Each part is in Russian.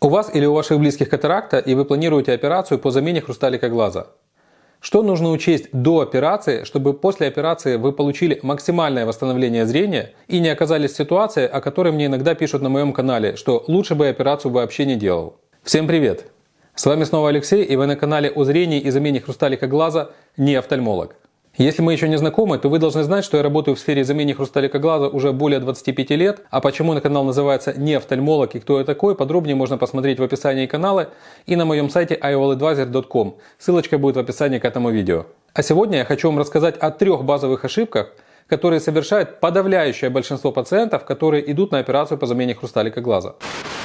У вас или у ваших близких катаракта, и вы планируете операцию по замене хрусталика глаза. Что нужно учесть до операции, чтобы после операции вы получили максимальное восстановление зрения и не оказались в ситуации, о которой мне иногда пишут на моем канале, что лучше бы операцию вообще не делал. Всем привет! С вами снова Алексей, и вы на канале о зрении и замене хрусталика глаза не офтальмолог. Если мы еще не знакомы, то вы должны знать, что я работаю в сфере замене хрусталика глаза уже более 25 лет, а почему на канал называется «Не офтальмолог» и кто я такой, подробнее можно посмотреть в описании канала и на моем сайте ioladvisor.com. Ссылочка будет в описании к этому видео. А сегодня я хочу вам рассказать о трех базовых ошибках – которые совершают подавляющее большинство пациентов, которые идут на операцию по замене хрусталика глаза.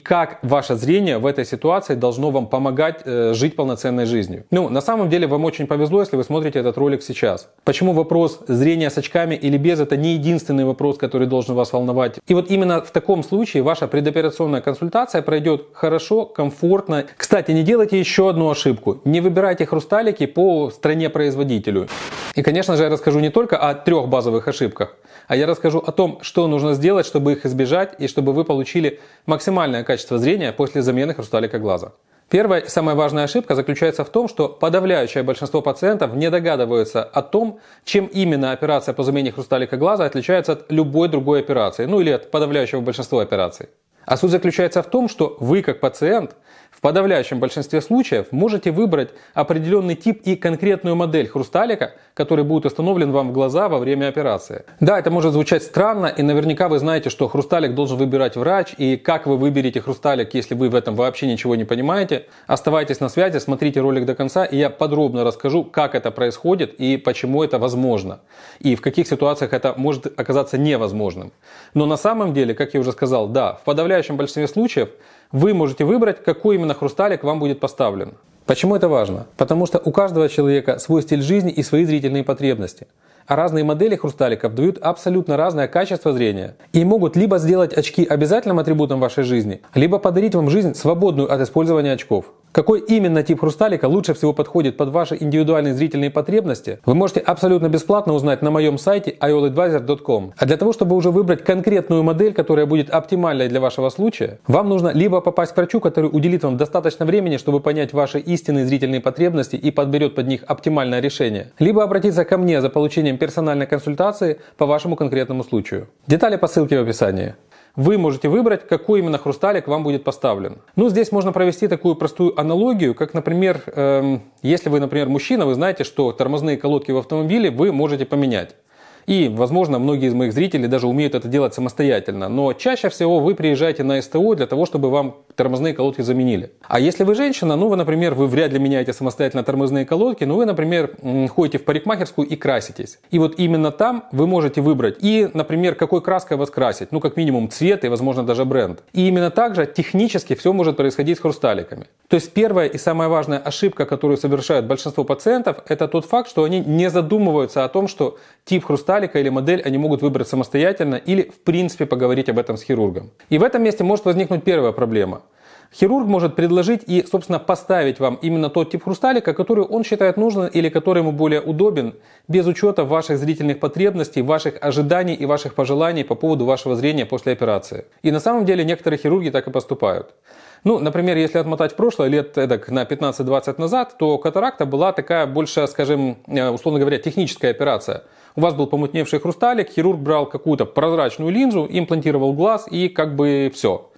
Как ваше зрение в этой ситуации должно вам помогать э, жить полноценной жизнью? Ну, на самом деле вам очень повезло, если вы смотрите этот ролик сейчас. Почему вопрос зрения с очками или без это не единственный вопрос, который должен вас волновать. И вот именно в таком случае ваша предоперационная консультация пройдет хорошо, комфортно. Кстати, не делайте еще одну ошибку. Не выбирайте хрусталики по стране производителю. И, конечно же, я расскажу не только о трех базовых ошибках, ошибках, а я расскажу о том, что нужно сделать, чтобы их избежать и чтобы вы получили максимальное качество зрения после замены хрусталика глаза. Первая и самая важная ошибка заключается в том, что подавляющее большинство пациентов не догадываются о том, чем именно операция по замене хрусталика глаза отличается от любой другой операции, ну или от подавляющего большинства операций. А суть заключается в том, что вы как пациент подавляющем большинстве случаев можете выбрать определенный тип и конкретную модель хрусталика, который будет установлен вам в глаза во время операции. Да, это может звучать странно, и наверняка вы знаете, что хрусталик должен выбирать врач, и как вы выберете хрусталик, если вы в этом вообще ничего не понимаете. Оставайтесь на связи, смотрите ролик до конца, и я подробно расскажу, как это происходит и почему это возможно, и в каких ситуациях это может оказаться невозможным. Но на самом деле, как я уже сказал, да, в подавляющем большинстве случаев вы можете выбрать, какой именно хрусталик вам будет поставлен. Почему это важно? Потому что у каждого человека свой стиль жизни и свои зрительные потребности. А разные модели хрусталиков дают абсолютно разное качество зрения и могут либо сделать очки обязательным атрибутом вашей жизни, либо подарить вам жизнь свободную от использования очков. Какой именно тип хрусталика лучше всего подходит под ваши индивидуальные зрительные потребности, вы можете абсолютно бесплатно узнать на моем сайте ioladvisor.com. А для того, чтобы уже выбрать конкретную модель, которая будет оптимальной для вашего случая, вам нужно либо попасть к врачу, который уделит вам достаточно времени, чтобы понять ваши истинные зрительные потребности и подберет под них оптимальное решение, либо обратиться ко мне за получением персональной консультации по вашему конкретному случаю. Детали по ссылке в описании вы можете выбрать, какой именно хрусталик вам будет поставлен. Ну, здесь можно провести такую простую аналогию, как, например, эм, если вы, например, мужчина, вы знаете, что тормозные колодки в автомобиле вы можете поменять. И, возможно, многие из моих зрителей даже умеют это делать самостоятельно. Но чаще всего вы приезжаете на СТО для того, чтобы вам тормозные колодки заменили. А если вы женщина, ну вы, например, вы вряд ли меняете самостоятельно тормозные колодки, но вы, например, ходите в парикмахерскую и краситесь. И вот именно там вы можете выбрать и, например, какой краской вас красить, ну как минимум цвет и, возможно, даже бренд. И именно также технически все может происходить с хрусталиками. То есть первая и самая важная ошибка, которую совершают большинство пациентов, это тот факт, что они не задумываются о том, что тип хрусталика сталика или модель они могут выбрать самостоятельно или в принципе поговорить об этом с хирургом. И в этом месте может возникнуть первая проблема. Хирург может предложить и, собственно, поставить вам именно тот тип хрусталика, который он считает нужным или который ему более удобен, без учета ваших зрительных потребностей, ваших ожиданий и ваших пожеланий по поводу вашего зрения после операции. И на самом деле некоторые хирурги так и поступают. Ну, например, если отмотать в прошлое, лет эдак, на 15-20 назад, то катаракта была такая больше, скажем, э, условно говоря, техническая операция – у вас был помутневший хрусталик, хирург брал какую-то прозрачную линзу, имплантировал глаз и как бы все.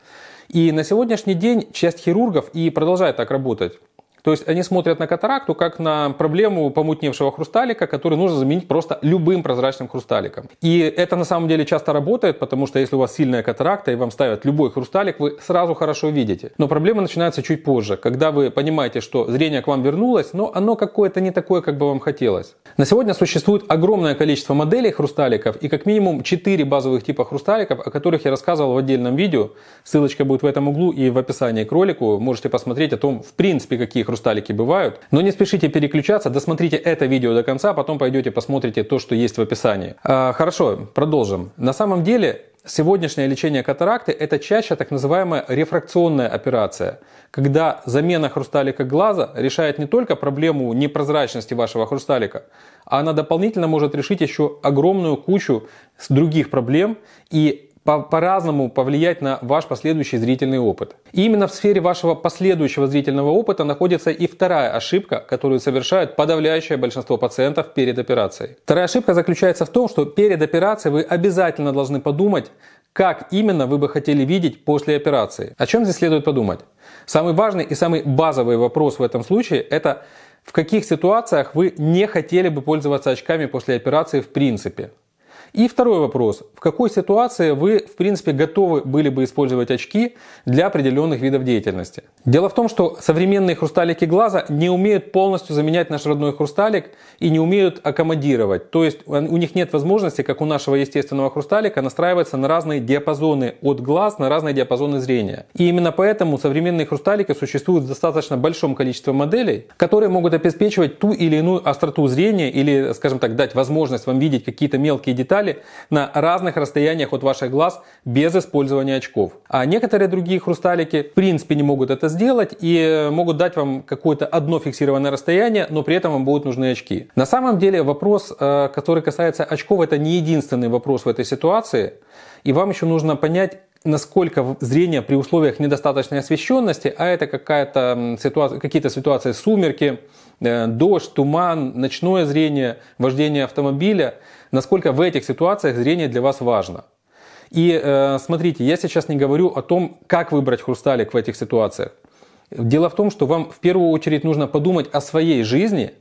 И на сегодняшний день часть хирургов и продолжает так работать. То есть они смотрят на катаракту как на проблему помутневшего хрусталика, который нужно заменить просто любым прозрачным хрусталиком. И это на самом деле часто работает, потому что если у вас сильная катаракта и вам ставят любой хрусталик, вы сразу хорошо видите. Но проблема начинается чуть позже, когда вы понимаете, что зрение к вам вернулось, но оно какое-то не такое, как бы вам хотелось. На сегодня существует огромное количество моделей хрусталиков и как минимум 4 базовых типа хрусталиков, о которых я рассказывал в отдельном видео. Ссылочка будет в этом углу и в описании к ролику. Можете посмотреть о том, в принципе, какие хрусталики хрусталики бывают. Но не спешите переключаться, досмотрите это видео до конца, а потом пойдете посмотрите то, что есть в описании. А, хорошо, продолжим. На самом деле сегодняшнее лечение катаракты – это чаще так называемая рефракционная операция, когда замена хрусталика глаза решает не только проблему непрозрачности вашего хрусталика, а она дополнительно может решить еще огромную кучу других проблем, и по-разному по повлиять на ваш последующий зрительный опыт. И именно в сфере вашего последующего зрительного опыта находится и вторая ошибка, которую совершают подавляющее большинство пациентов перед операцией. Вторая ошибка заключается в том, что перед операцией вы обязательно должны подумать, как именно вы бы хотели видеть после операции. О чем здесь следует подумать? Самый важный и самый базовый вопрос в этом случае – это в каких ситуациях вы не хотели бы пользоваться очками после операции в принципе. И второй вопрос. В какой ситуации вы, в принципе, готовы были бы использовать очки для определенных видов деятельности? Дело в том, что современные хрусталики глаза не умеют полностью заменять наш родной хрусталик и не умеют аккомодировать. То есть у них нет возможности, как у нашего естественного хрусталика, настраиваться на разные диапазоны от глаз, на разные диапазоны зрения. И именно поэтому современные хрусталики существуют в достаточно большом количестве моделей, которые могут обеспечивать ту или иную остроту зрения или, скажем так, дать возможность вам видеть какие-то мелкие детали, детали на разных расстояниях от ваших глаз без использования очков. А некоторые другие хрусталики в принципе не могут это сделать и э, могут дать вам какое-то одно фиксированное расстояние, но при этом вам будут нужны очки. На самом деле вопрос, э, который касается очков, это не единственный вопрос в этой ситуации. И вам еще нужно понять, насколько зрение при условиях недостаточной освещенности, а это какая-то ситуация, какие-то ситуации сумерки, э, дождь, туман, ночное зрение, вождение автомобиля – насколько в этих ситуациях зрение для вас важно. И э, смотрите, я сейчас не говорю о том, как выбрать хрусталик в этих ситуациях. Дело в том, что вам в первую очередь нужно подумать о своей жизни,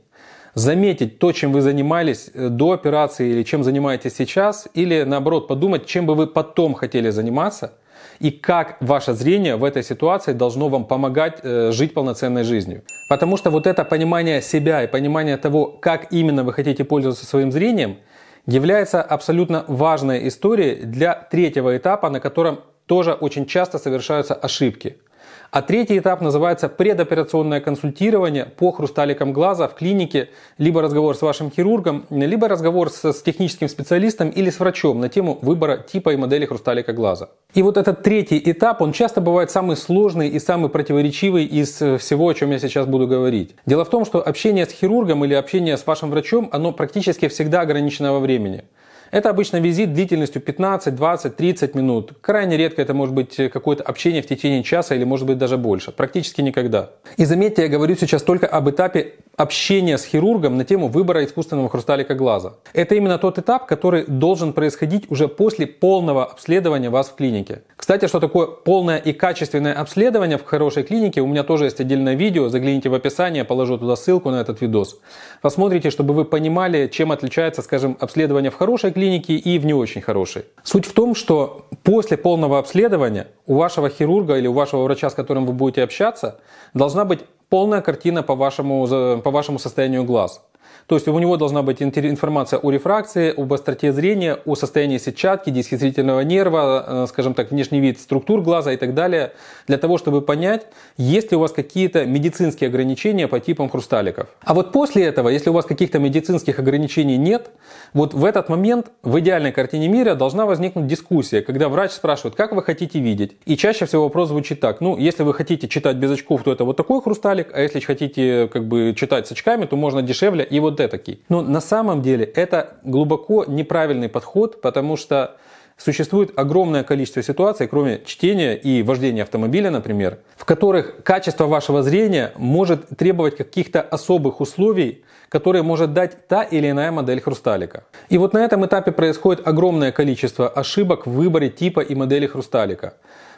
заметить то, чем вы занимались э, до операции или чем занимаетесь сейчас, или наоборот подумать, чем бы вы потом хотели заниматься и как ваше зрение в этой ситуации должно вам помогать э, жить полноценной жизнью. Потому что вот это понимание себя и понимание того, как именно вы хотите пользоваться своим зрением – является абсолютно важной историей для третьего этапа, на котором тоже очень часто совершаются ошибки – а третий этап называется предоперационное консультирование по хрусталикам глаза в клинике, либо разговор с вашим хирургом, либо разговор с техническим специалистом или с врачом на тему выбора типа и модели хрусталика глаза. И вот этот третий этап, он часто бывает самый сложный и самый противоречивый из э, всего, о чем я сейчас буду говорить. Дело в том, что общение с хирургом или общение с вашим врачом, оно практически всегда ограничено во времени. Это обычно визит длительностью 15, 20, 30 минут. Крайне редко это может быть э, какое-то общение в течение часа или может быть даже больше. Практически никогда. И заметьте, я говорю сейчас только об этапе общения с хирургом на тему выбора искусственного хрусталика глаза. Это именно тот этап, который должен происходить уже после полного обследования вас в клинике. Кстати, что такое полное и качественное обследование в хорошей клинике, у меня тоже есть отдельное видео, загляните в описание, положу туда ссылку на этот видос. Посмотрите, чтобы вы понимали, чем отличается, скажем, обследование в хорошей клинике, и в не очень хорошей. Суть в том, что после полного обследования у вашего хирурга или у вашего врача, с которым вы будете общаться, должна быть полная картина по вашему, по вашему состоянию глаз. То есть у него должна быть информация о рефракции, об остроте зрения, о состоянии сетчатки, диски зрительного нерва, э, скажем так, внешний вид структур глаза и так далее, для того, чтобы понять, есть ли у вас какие-то медицинские ограничения по типам хрусталиков. А вот после этого, если у вас каких-то медицинских ограничений нет, вот в этот момент в идеальной картине мира должна возникнуть дискуссия, когда врач спрашивает, как вы хотите видеть. И чаще всего вопрос звучит так, ну, если вы хотите читать без очков, то это вот такой хрусталик, а если хотите как бы читать с очками, то можно дешевле и вот вот этакий. Но ну, на самом деле это глубоко неправильный подход, потому что Существует огромное количество ситуаций, кроме чтения и вождения автомобиля, например, в которых качество вашего зрения может требовать каких-то особых условий, которые может дать та или иная модель хрусталика. И вот на этом этапе происходит огромное количество ошибок в выборе типа и модели хрусталика.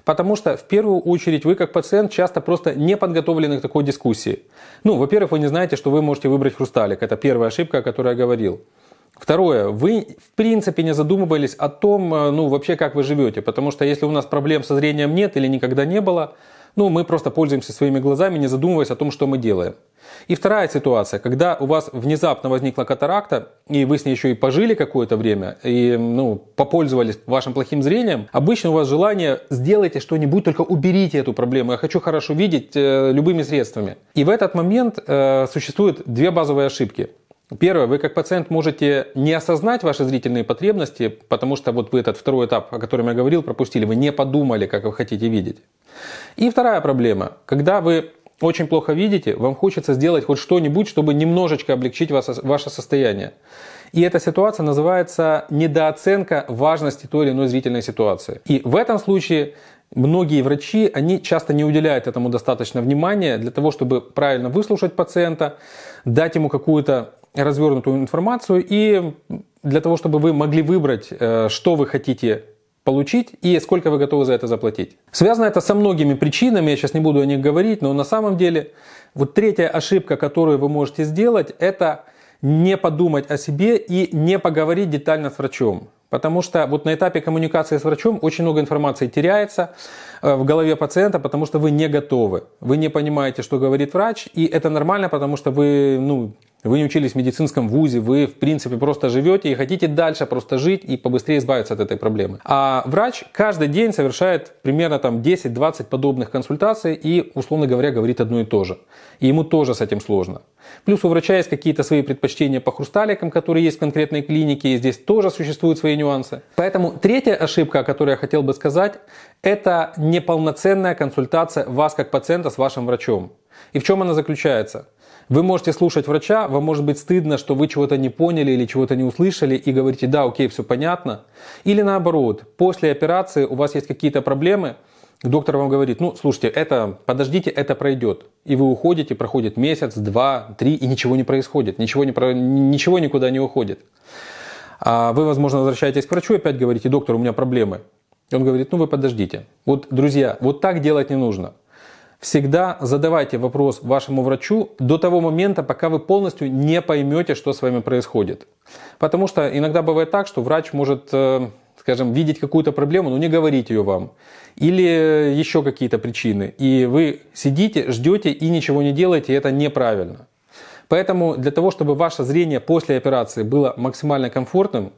Потому что в первую очередь вы как пациент часто просто не подготовлены к такой дискуссии. Ну, во-первых, вы не знаете, что вы можете выбрать хрусталик. Это первая ошибка, о которой я говорил. Второе, вы в принципе не задумывались о том, э, ну вообще как вы живете, потому что если у нас проблем со зрением нет или никогда не было, ну, мы просто пользуемся своими глазами, не задумываясь о том, что мы делаем. И вторая ситуация, когда у вас внезапно возникла катаракта, и вы с ней еще и пожили какое-то время, и ну, попользовались вашим плохим зрением, обычно у вас желание сделайте что-нибудь, только уберите эту проблему. Я хочу хорошо видеть э, любыми средствами. И в этот момент э, существуют две базовые ошибки. Первое, вы как пациент можете не осознать ваши зрительные потребности, потому что вот вы этот второй этап, о котором я говорил, пропустили, вы не подумали, как вы хотите видеть. И вторая проблема, когда вы очень плохо видите, вам хочется сделать хоть что-нибудь, чтобы немножечко облегчить вас, ваше состояние. И эта ситуация называется недооценка важности той или иной зрительной ситуации. И в этом случае многие врачи, они часто не уделяют этому достаточно внимания для того, чтобы правильно выслушать пациента, дать ему какую-то развернутую информацию и для того, чтобы вы могли выбрать, э, что вы хотите получить и сколько вы готовы за это заплатить. Связано это со многими причинами, я сейчас не буду о них говорить, но на самом деле вот третья ошибка, которую вы можете сделать, это не подумать о себе и не поговорить детально с врачом. Потому что вот на этапе коммуникации с врачом очень много информации теряется э, в голове пациента, потому что вы не готовы. Вы не понимаете, что говорит врач, и это нормально, потому что вы ну, вы не учились в медицинском вузе, вы, в принципе, просто живете и хотите дальше просто жить и побыстрее избавиться от этой проблемы. А врач каждый день совершает примерно там 10-20 подобных консультаций и, условно говоря, говорит одно и то же. И ему тоже с этим сложно. Плюс у врача есть какие-то свои предпочтения по хрусталикам, которые есть в конкретной клинике, и здесь тоже существуют свои нюансы. Поэтому третья ошибка, о которой я хотел бы сказать, это неполноценная консультация вас как пациента с вашим врачом. И в чем она заключается? Вы можете слушать врача, вам может быть стыдно, что вы чего-то не поняли или чего-то не услышали и говорите, да, окей, все понятно. Или наоборот, после операции у вас есть какие-то проблемы, доктор вам говорит, ну, слушайте, это, подождите, это пройдет. И вы уходите, проходит месяц, два, три, и ничего не происходит, ничего, не, ничего никуда не уходит. А вы, возможно, возвращаетесь к врачу и опять говорите, доктор, у меня проблемы. И он говорит, ну вы подождите. Вот, друзья, вот так делать не нужно. Всегда задавайте вопрос вашему врачу до того момента, пока вы полностью не поймете, что с вами происходит. Потому что иногда бывает так, что врач может э, скажем, видеть какую-то проблему, но не говорить ее вам. Или еще какие-то причины. И вы сидите, ждете и ничего не делаете, и это неправильно. Поэтому для того, чтобы ваше зрение после операции было максимально комфортным,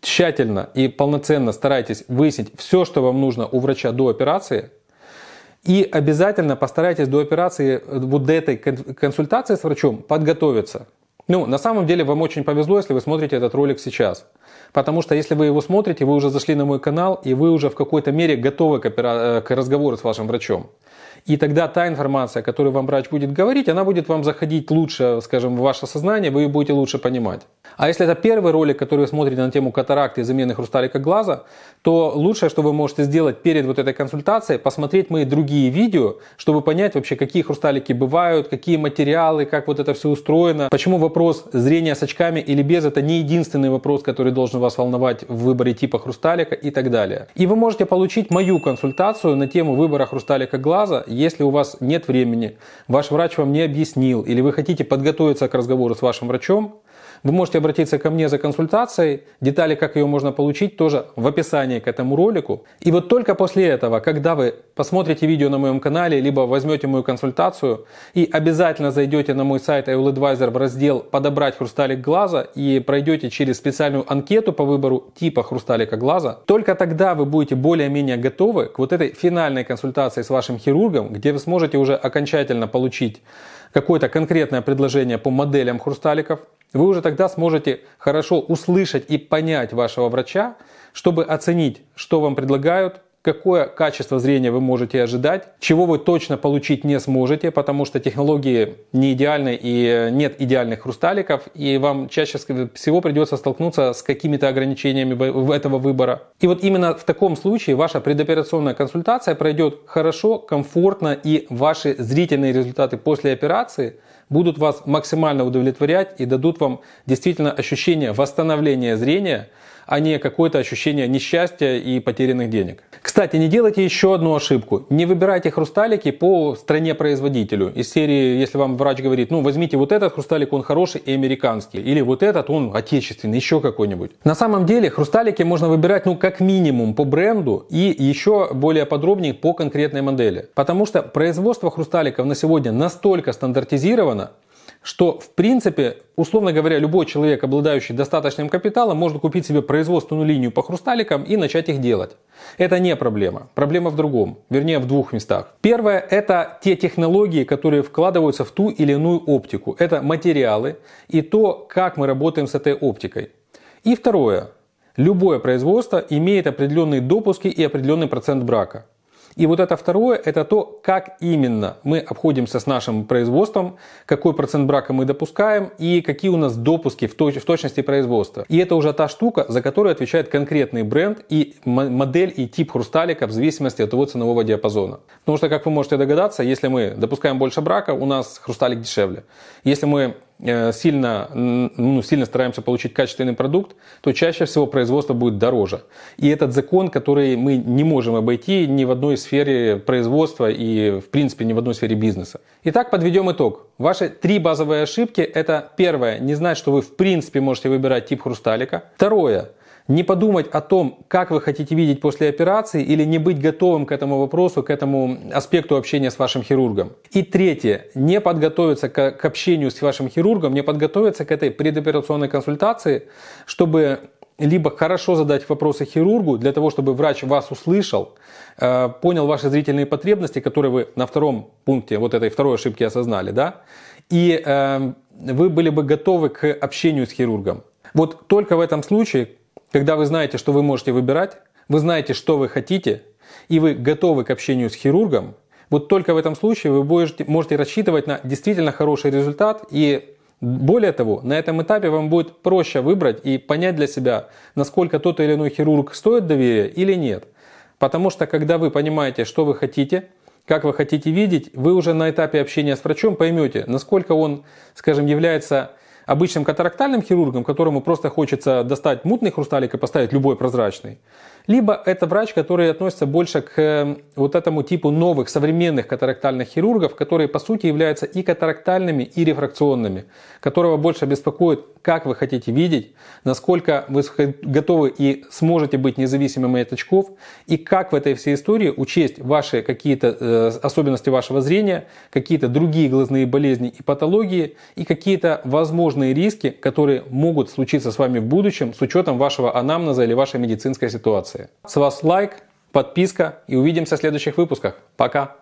тщательно и полноценно старайтесь выяснить все, что вам нужно у врача до операции – и обязательно постарайтесь до операции, э, вот до этой консультации с врачом подготовиться. Ну, на самом деле вам очень повезло, если вы смотрите этот ролик сейчас. Потому что если вы его смотрите, вы уже зашли на мой канал, и вы уже в какой-то мере готовы к, опера... Э, к разговору с вашим врачом. И тогда та информация, которую вам врач будет говорить, она будет вам заходить лучше, скажем, в ваше сознание, вы ее будете лучше понимать. А если это первый ролик, который вы смотрите на тему катаракты и замены хрусталика глаза, то лучшее, что вы можете сделать перед вот этой консультацией, посмотреть мои другие видео, чтобы понять вообще, какие хрусталики бывают, какие материалы, как вот это все устроено, почему вопрос вопрос зрения с очками или без, это не единственный вопрос, который должен вас волновать в выборе типа хрусталика и так далее. И вы можете получить мою консультацию на тему выбора хрусталика глаза, если у вас нет времени, ваш врач вам не объяснил, или вы хотите подготовиться к разговору с вашим врачом, вы можете обратиться ко мне за консультацией. Детали, как ее можно получить, тоже в описании к этому ролику. И вот только после этого, когда вы посмотрите видео на моем канале, либо возьмете мою консультацию и обязательно зайдете на мой сайт iWillAdvisor в раздел «Подобрать хрусталик глаза» и пройдете через специальную анкету по выбору типа хрусталика глаза, только тогда вы будете более-менее готовы к вот этой финальной консультации с вашим хирургом, где вы сможете уже окончательно получить какое-то конкретное предложение по моделям хрусталиков, вы уже тогда сможете хорошо услышать и понять вашего врача, чтобы оценить, что вам предлагают, какое качество зрения вы можете ожидать, чего вы точно получить не сможете, потому что технологии не идеальны и нет идеальных хрусталиков, и вам чаще всего придется столкнуться с какими-то ограничениями этого выбора. И вот именно в таком случае ваша предоперационная консультация пройдет хорошо, комфортно, и ваши зрительные результаты после операции – будут вас максимально удовлетворять и дадут вам действительно ощущение восстановления зрения, а не какое-то ощущение несчастья и потерянных денег. Кстати, не делайте еще одну ошибку. Не выбирайте хрусталики по стране-производителю. Из серии, если вам врач говорит, ну возьмите вот этот хрусталик, он хороший и американский. Или вот этот, он отечественный, еще какой-нибудь. На самом деле хрусталики можно выбирать ну как минимум по бренду и еще более подробнее по конкретной модели. Потому что производство хрусталиков на сегодня настолько стандартизировано, что, в принципе, условно говоря, любой человек, обладающий достаточным капиталом, может купить себе производственную линию по хрусталикам и начать их делать. Это не проблема. Проблема в другом. Вернее, в двух местах. Первое – это те технологии, которые вкладываются в ту или иную оптику. Это материалы и то, как мы работаем с этой оптикой. И второе Любое производство имеет определенные допуски и определенный процент брака. И вот это второе, это то, как именно мы обходимся с нашим производством, какой процент брака мы допускаем и какие у нас допуски в, точ- в точности производства. И это уже та штука, за которую отвечает конкретный бренд и модель и тип хрусталика в зависимости от его ценового диапазона. Потому что, как вы можете догадаться, если мы допускаем больше брака, у нас хрусталик дешевле. Если мы Э, сильно, ну, сильно стараемся получить качественный продукт, то чаще всего производство будет дороже. И этот закон, который мы не можем обойти ни в одной сфере производства и, в принципе, ни в одной сфере бизнеса. Итак, подведем итог. Ваши три базовые ошибки – это первое – не знать, что вы в принципе можете выбирать тип хрусталика. Второе – не подумать о том, как вы хотите видеть после операции или не быть готовым к этому вопросу, к этому аспекту общения с вашим хирургом. И третье, не подготовиться к, к общению с вашим хирургом, не подготовиться к этой предоперационной консультации, чтобы либо хорошо задать вопросы хирургу для того, чтобы врач вас услышал, э, понял ваши зрительные потребности, которые вы на втором пункте вот этой второй ошибки осознали, да, и э, вы были бы готовы к общению с хирургом. Вот только в этом случае когда вы знаете, что вы можете выбирать, вы знаете, что вы хотите, и вы готовы к общению с хирургом, вот только в этом случае вы будете, можете рассчитывать на действительно хороший результат и более того, на этом этапе вам будет проще выбрать и понять для себя, насколько тот или иной хирург стоит доверия или нет. Потому что когда вы понимаете, что вы хотите, как вы хотите видеть, вы уже на этапе общения с врачом поймете, насколько он, скажем, является обычным катарактальным хирургом, которому просто хочется достать мутный хрусталик и поставить любой прозрачный, либо это врач, который относится больше к э, вот этому типу новых, современных катарактальных хирургов, которые по сути являются и катарактальными, и рефракционными, которого больше беспокоит, как вы хотите видеть, насколько вы готовы и сможете быть независимыми от очков, и как в этой всей истории учесть ваши какие-то э, особенности вашего зрения, какие-то другие глазные болезни и патологии, и какие-то возможные риски, которые могут случиться с вами в будущем с учетом вашего анамнеза или вашей медицинской ситуации ситуации. С вас лайк, подписка и увидимся в следующих выпусках. Пока!